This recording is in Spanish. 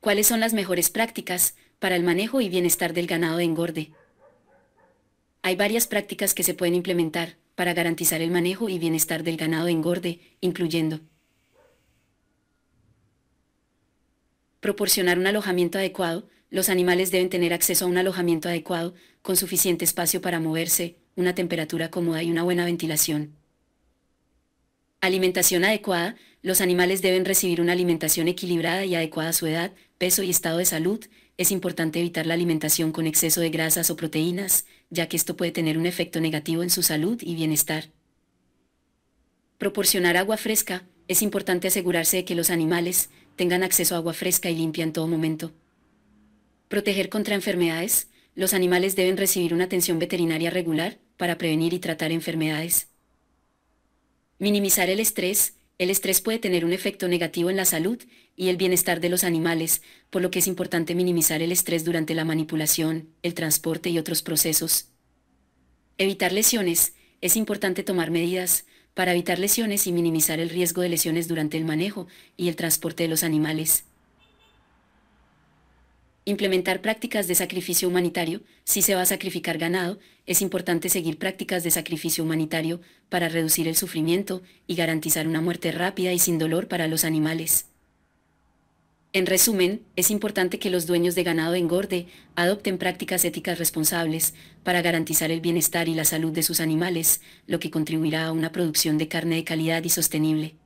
¿Cuáles son las mejores prácticas para el manejo y bienestar del ganado de engorde? Hay varias prácticas que se pueden implementar para garantizar el manejo y bienestar del ganado de engorde, incluyendo proporcionar un alojamiento adecuado, los animales deben tener acceso a un alojamiento adecuado, con suficiente espacio para moverse, una temperatura cómoda y una buena ventilación. Alimentación adecuada, los animales deben recibir una alimentación equilibrada y adecuada a su edad, peso y estado de salud. Es importante evitar la alimentación con exceso de grasas o proteínas, ya que esto puede tener un efecto negativo en su salud y bienestar. Proporcionar agua fresca. Es importante asegurarse de que los animales tengan acceso a agua fresca y limpia en todo momento. Proteger contra enfermedades. Los animales deben recibir una atención veterinaria regular para prevenir y tratar enfermedades. Minimizar el estrés el estrés puede tener un efecto negativo en la salud y el bienestar de los animales, por lo que es importante minimizar el estrés durante la manipulación, el transporte y otros procesos. Evitar lesiones. Es importante tomar medidas para evitar lesiones y minimizar el riesgo de lesiones durante el manejo y el transporte de los animales. Implementar prácticas de sacrificio humanitario. Si se va a sacrificar ganado, es importante seguir prácticas de sacrificio humanitario para reducir el sufrimiento y garantizar una muerte rápida y sin dolor para los animales. En resumen, es importante que los dueños de ganado engorde adopten prácticas éticas responsables para garantizar el bienestar y la salud de sus animales, lo que contribuirá a una producción de carne de calidad y sostenible.